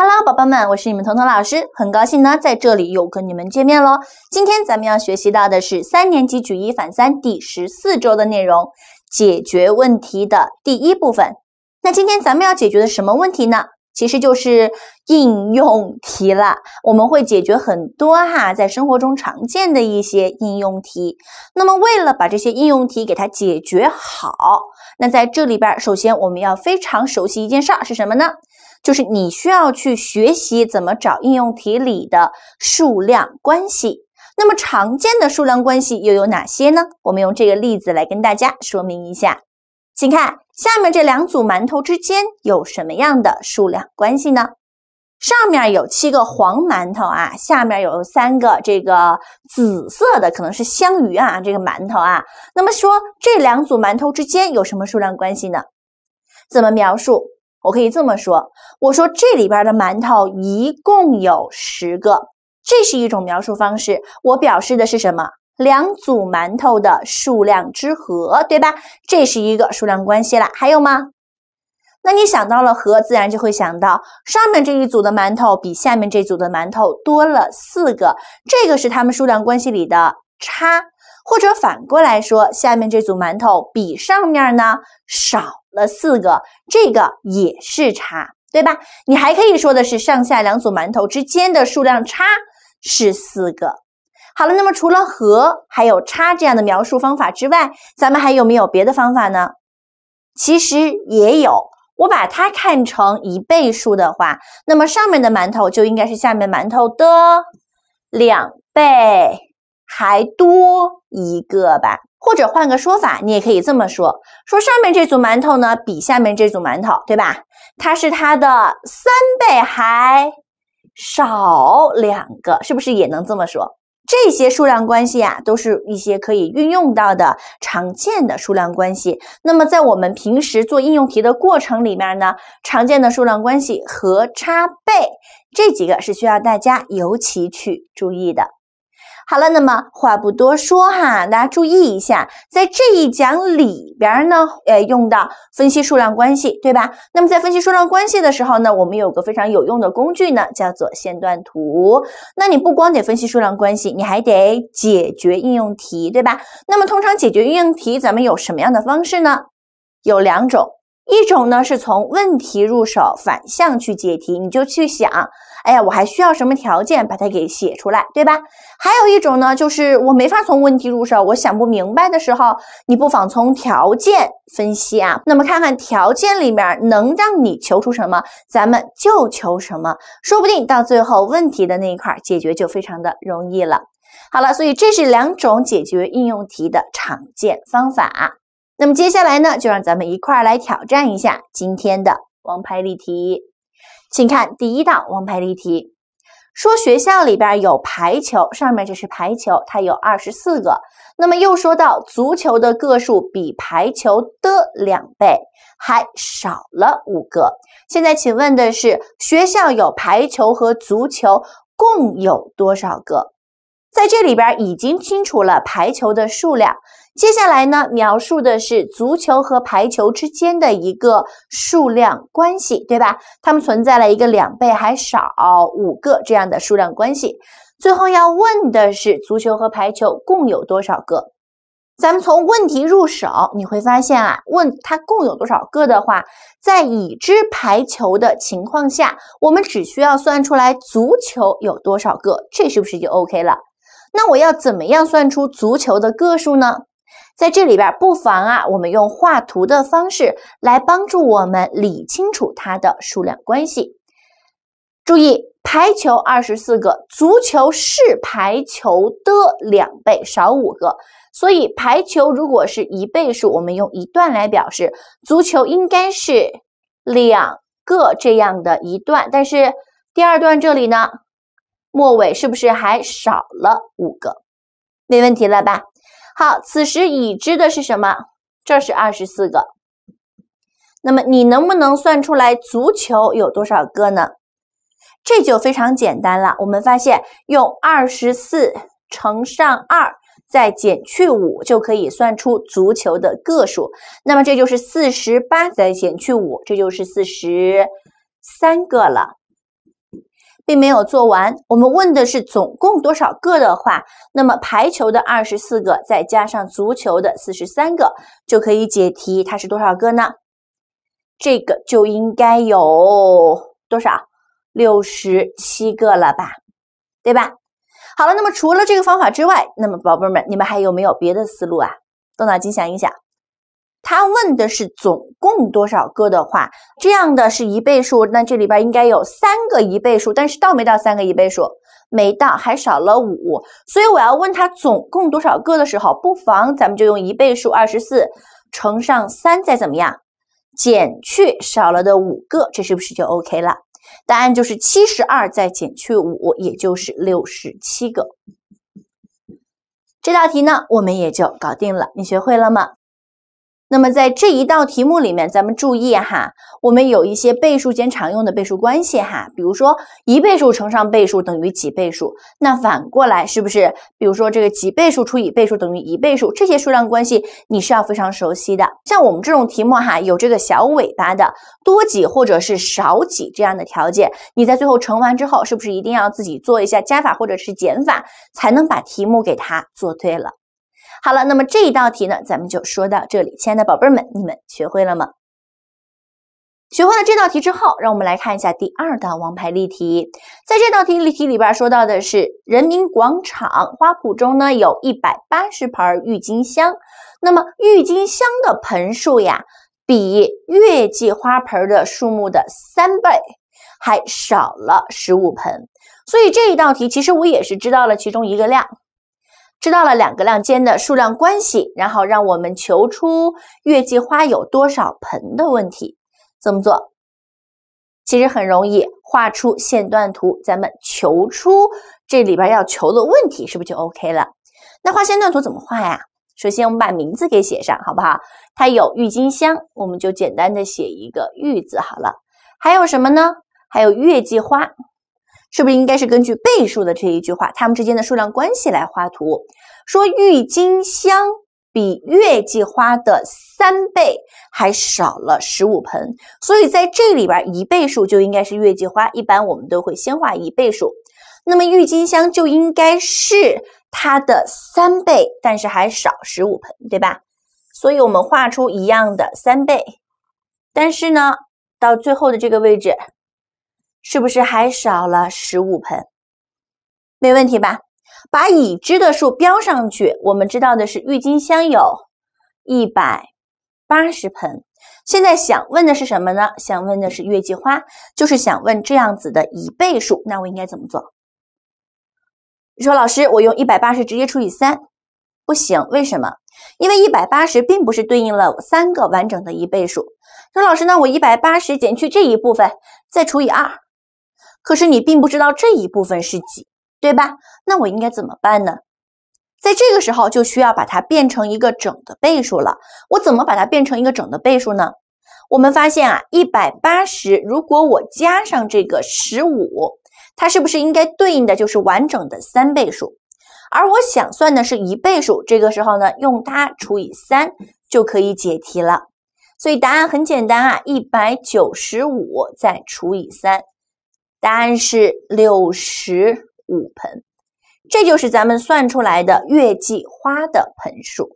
Hello，宝宝们，我是你们彤彤老师，很高兴呢在这里又跟你们见面喽。今天咱们要学习到的是三年级举一反三第十四周的内容，解决问题的第一部分。那今天咱们要解决的什么问题呢？其实就是应用题了。我们会解决很多哈，在生活中常见的一些应用题。那么为了把这些应用题给它解决好，那在这里边，首先我们要非常熟悉一件事儿是什么呢？就是你需要去学习怎么找应用题里的数量关系。那么常见的数量关系又有哪些呢？我们用这个例子来跟大家说明一下。请看下面这两组馒头之间有什么样的数量关系呢？上面有七个黄馒头啊，下面有三个这个紫色的，可能是香芋啊，这个馒头啊。那么说这两组馒头之间有什么数量关系呢？怎么描述？我可以这么说，我说这里边的馒头一共有十个，这是一种描述方式。我表示的是什么？两组馒头的数量之和，对吧？这是一个数量关系了。还有吗？那你想到了和，自然就会想到上面这一组的馒头比下面这组的馒头多了四个，这个是它们数量关系里的差。或者反过来说，下面这组馒头比上面呢少。了四个，这个也是差，对吧？你还可以说的是上下两组馒头之间的数量差是四个。好了，那么除了和还有差这样的描述方法之外，咱们还有没有别的方法呢？其实也有，我把它看成一倍数的话，那么上面的馒头就应该是下面馒头的两倍还多一个吧。或者换个说法，你也可以这么说：说上面这组馒头呢，比下面这组馒头，对吧？它是它的三倍还少两个，是不是也能这么说？这些数量关系啊，都是一些可以运用到的常见的数量关系。那么在我们平时做应用题的过程里面呢，常见的数量关系和差倍这几个是需要大家尤其去注意的。好了，那么话不多说哈，大家注意一下，在这一讲里边呢，呃，用到分析数量关系，对吧？那么在分析数量关系的时候呢，我们有个非常有用的工具呢，叫做线段图。那你不光得分析数量关系，你还得解决应用题，对吧？那么通常解决应用题，咱们有什么样的方式呢？有两种，一种呢是从问题入手，反向去解题，你就去想。哎呀，我还需要什么条件把它给写出来，对吧？还有一种呢，就是我没法从问题入手，我想不明白的时候，你不妨从条件分析啊。那么看看条件里面能让你求出什么，咱们就求什么，说不定到最后问题的那一块解决就非常的容易了。好了，所以这是两种解决应用题的常见方法。那么接下来呢，就让咱们一块儿来挑战一下今天的王牌例题。请看第一道王牌例题，说学校里边有排球，上面这是排球，它有二十四个。那么又说到足球的个数比排球的两倍还少了五个。现在请问的是，学校有排球和足球共有多少个？在这里边已经清楚了排球的数量。接下来呢，描述的是足球和排球之间的一个数量关系，对吧？它们存在了一个两倍还少五个这样的数量关系。最后要问的是足球和排球共有多少个？咱们从问题入手，你会发现啊，问它共有多少个的话，在已知排球的情况下，我们只需要算出来足球有多少个，这是不是就 OK 了？那我要怎么样算出足球的个数呢？在这里边，不妨啊，我们用画图的方式来帮助我们理清楚它的数量关系。注意，排球二十四个，足球是排球的两倍少五个，所以排球如果是一倍数，我们用一段来表示，足球应该是两个这样的一段。但是第二段这里呢，末尾是不是还少了五个？没问题了吧？好，此时已知的是什么？这是二十四个。那么你能不能算出来足球有多少个呢？这就非常简单了。我们发现用二十四乘上二，再减去五，就可以算出足球的个数。那么这就是四十八，再减去五，这就是四十三个了。并没有做完。我们问的是总共多少个的话，那么排球的二十四个，再加上足球的四十三个，就可以解题。它是多少个呢？这个就应该有多少六十七个了吧，对吧？好了，那么除了这个方法之外，那么宝贝们，你们还有没有别的思路啊？动脑筋想一想。他问的是总共多少个的话，这样的是一倍数，那这里边应该有三个一倍数，但是到没到三个一倍数？没到，还少了五。所以我要问他总共多少个的时候，不妨咱们就用一倍数二十四乘上三，再怎么样减去少了的五个，这是不是就 OK 了？答案就是七十二再减去五，也就是六十七个。这道题呢，我们也就搞定了。你学会了吗？那么在这一道题目里面，咱们注意哈，我们有一些倍数间常用的倍数关系哈，比如说一倍数乘上倍数等于几倍数，那反过来是不是？比如说这个几倍数除以倍数等于一倍数，这些数量关系你是要非常熟悉的。像我们这种题目哈，有这个小尾巴的多几或者是少几这样的条件，你在最后乘完之后，是不是一定要自己做一下加法或者是减法，才能把题目给它做对了？好了，那么这一道题呢，咱们就说到这里。亲爱的宝贝儿们，你们学会了吗？学会了这道题之后，让我们来看一下第二道王牌例题。在这道题例题里边说到的是人民广场花圃中呢，有一百八十盆郁金香。那么郁金香的盆数呀，比月季花盆的数目的三倍还少了十五盆。所以这一道题，其实我也是知道了其中一个量。知道了两个量间的数量关系，然后让我们求出月季花有多少盆的问题，怎么做？其实很容易画出线段图，咱们求出这里边要求的问题是不是就 OK 了？那画线段图怎么画呀？首先我们把名字给写上，好不好？它有郁金香，我们就简单的写一个“郁”字好了。还有什么呢？还有月季花。是不是应该是根据倍数的这一句话，它们之间的数量关系来画图？说郁金香比月季花的三倍还少了十五盆，所以在这里边一倍数就应该是月季花，一般我们都会先画一倍数。那么郁金香就应该是它的三倍，但是还少十五盆，对吧？所以我们画出一样的三倍，但是呢，到最后的这个位置。是不是还少了十五盆？没问题吧？把已知的数标上去。我们知道的是郁金香有一百八十盆，现在想问的是什么呢？想问的是月季花，就是想问这样子的一倍数。那我应该怎么做？你说老师，我用一百八十直接除以三，不行，为什么？因为一百八十并不是对应了三个完整的一倍数。说老师，那我一百八十减去这一部分，再除以二。可是你并不知道这一部分是几，对吧？那我应该怎么办呢？在这个时候就需要把它变成一个整的倍数了。我怎么把它变成一个整的倍数呢？我们发现啊，一百八十，如果我加上这个十五，它是不是应该对应的就是完整的三倍数？而我想算的是一倍数，这个时候呢，用它除以三就可以解题了。所以答案很简单啊，一百九十五再除以三。答案是六十五盆，这就是咱们算出来的月季花的盆数。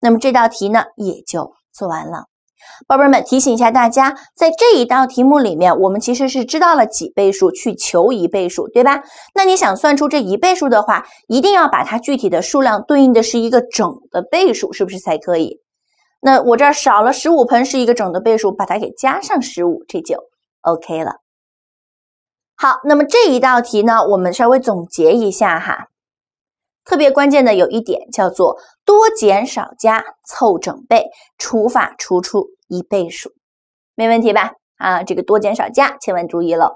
那么这道题呢也就做完了。宝贝们，提醒一下大家，在这一道题目里面，我们其实是知道了几倍数去求一倍数，对吧？那你想算出这一倍数的话，一定要把它具体的数量对应的是一个整的倍数，是不是才可以？那我这儿少了十五盆，是一个整的倍数，把它给加上十五，这就 OK 了。好，那么这一道题呢，我们稍微总结一下哈，特别关键的有一点叫做多减少加凑整倍，除法除出一倍数，没问题吧？啊，这个多减少加千万注意了。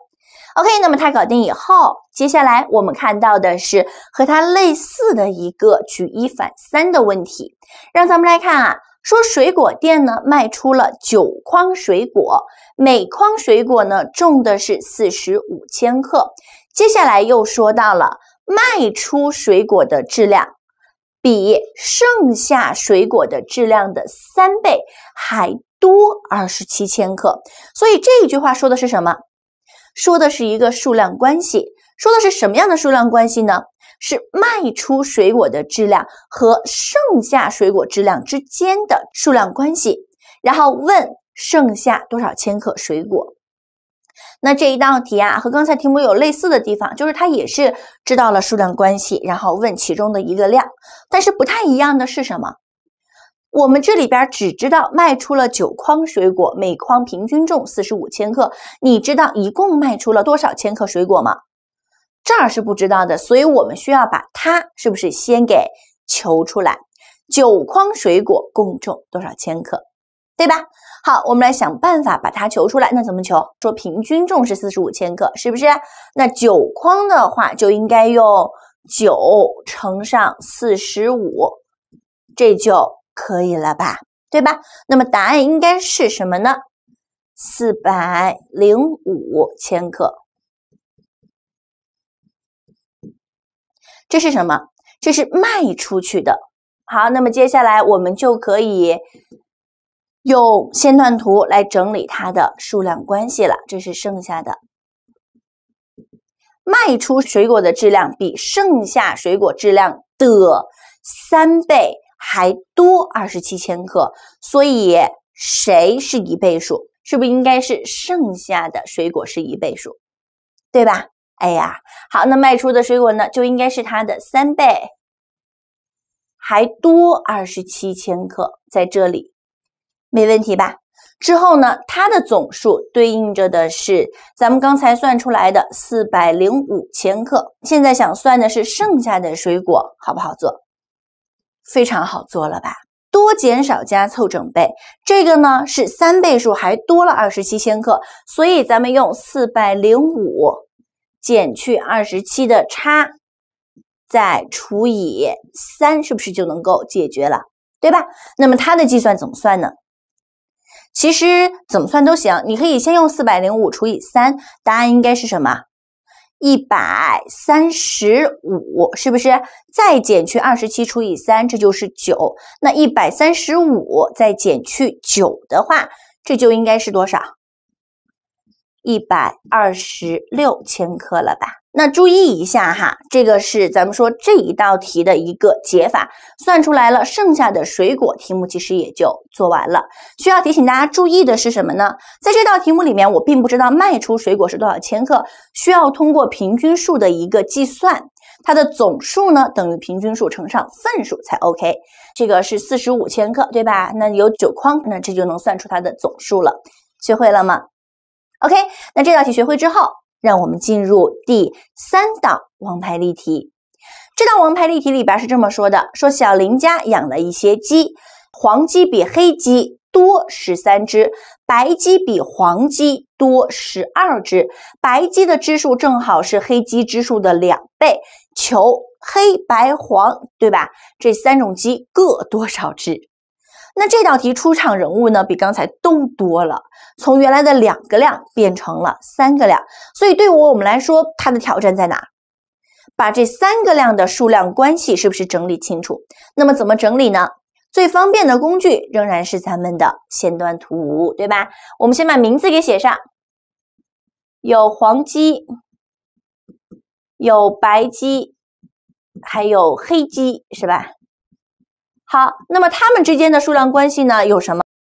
OK，那么它搞定以后，接下来我们看到的是和它类似的一个举一反三的问题，让咱们来看啊。说水果店呢卖出了九筐水果，每筐水果呢重的是四十五千克。接下来又说到了卖出水果的质量比剩下水果的质量的三倍还多二十七千克。所以这一句话说的是什么？说的是一个数量关系，说的是什么样的数量关系呢？是卖出水果的质量和剩下水果质量之间的数量关系，然后问剩下多少千克水果。那这一道题啊，和刚才题目有类似的地方，就是它也是知道了数量关系，然后问其中的一个量。但是不太一样的是什么？我们这里边只知道卖出了九筐水果，每筐平均重四十五千克，你知道一共卖出了多少千克水果吗？这儿是不知道的，所以我们需要把它是不是先给求出来？九筐水果共重多少千克，对吧？好，我们来想办法把它求出来。那怎么求？说平均重是四十五千克，是不是？那九筐的话，就应该用九乘上四十五，这就可以了吧，对吧？那么答案应该是什么呢？四百零五千克。这是什么？这是卖出去的。好，那么接下来我们就可以用线段图来整理它的数量关系了。这是剩下的卖出水果的质量比剩下水果质量的三倍还多二十七千克，所以谁是一倍数？是不是应该是剩下的水果是一倍数，对吧？哎呀，好，那卖出的水果呢，就应该是它的三倍，还多二十七千克，在这里没问题吧？之后呢，它的总数对应着的是咱们刚才算出来的四百零五千克。现在想算的是剩下的水果，好不好做？非常好做了吧？多减少加凑整倍，这个呢是三倍数，还多了二十七千克，所以咱们用四百零五。减去二十七的差，再除以三，是不是就能够解决了？对吧？那么它的计算怎么算呢？其实怎么算都行，你可以先用四百零五除以三，答案应该是什么？一百三十五，是不是？再减去二十七除以三，这就是九。那一百三十五再减去九的话，这就应该是多少？一百二十六千克了吧？那注意一下哈，这个是咱们说这一道题的一个解法，算出来了，剩下的水果题目其实也就做完了。需要提醒大家注意的是什么呢？在这道题目里面，我并不知道卖出水果是多少千克，需要通过平均数的一个计算，它的总数呢等于平均数乘上份数才 OK。这个是四十五千克，对吧？那有九筐，那这就能算出它的总数了。学会了吗？OK，那这道题学会之后，让我们进入第三道王牌例题。这道王牌例题里边是这么说的：说小林家养了一些鸡，黄鸡比黑鸡多十三只，白鸡比黄鸡多十二只，白鸡的只数正好是黑鸡只数的两倍，求黑白黄对吧？这三种鸡各多少只？那这道题出场人物呢，比刚才都多了，从原来的两个量变成了三个量，所以对于我们来说，它的挑战在哪？把这三个量的数量关系是不是整理清楚？那么怎么整理呢？最方便的工具仍然是咱们的线段图，对吧？我们先把名字给写上，有黄鸡，有白鸡，还有黑鸡，是吧？好，那么它们之间的数量关系呢？有什么？